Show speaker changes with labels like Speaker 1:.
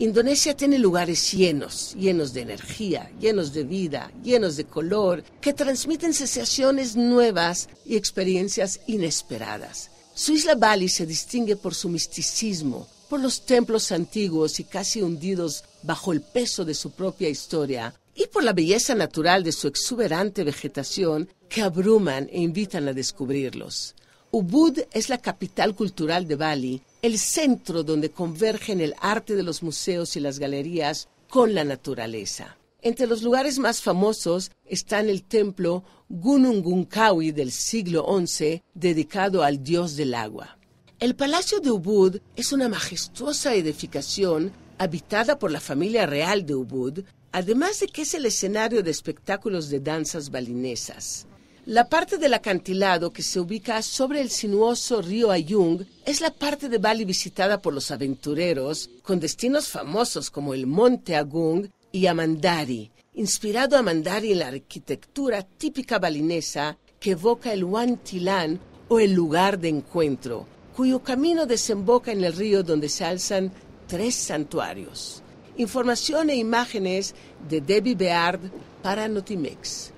Speaker 1: Indonesia tiene lugares llenos, llenos de energía, llenos de vida, llenos de color, que transmiten sensaciones nuevas y experiencias inesperadas. Su isla Bali se distingue por su misticismo, por los templos antiguos y casi hundidos bajo el peso de su propia historia, y por la belleza natural de su exuberante vegetación que abruman e invitan a descubrirlos. Ubud es la capital cultural de Bali el centro donde convergen el arte de los museos y las galerías con la naturaleza. Entre los lugares más famosos están el templo Gunungunkawi del siglo XI, dedicado al dios del agua. El Palacio de Ubud es una majestuosa edificación habitada por la familia real de Ubud, además de que es el escenario de espectáculos de danzas balinesas. La parte del acantilado que se ubica sobre el sinuoso río Ayung es la parte de Bali visitada por los aventureros, con destinos famosos como el Monte Agung y Amandari, inspirado a Amandari en la arquitectura típica balinesa que evoca el Wantilan o el lugar de encuentro, cuyo camino desemboca en el río donde se alzan tres santuarios. Información e imágenes de Debbie Beard para Notimex.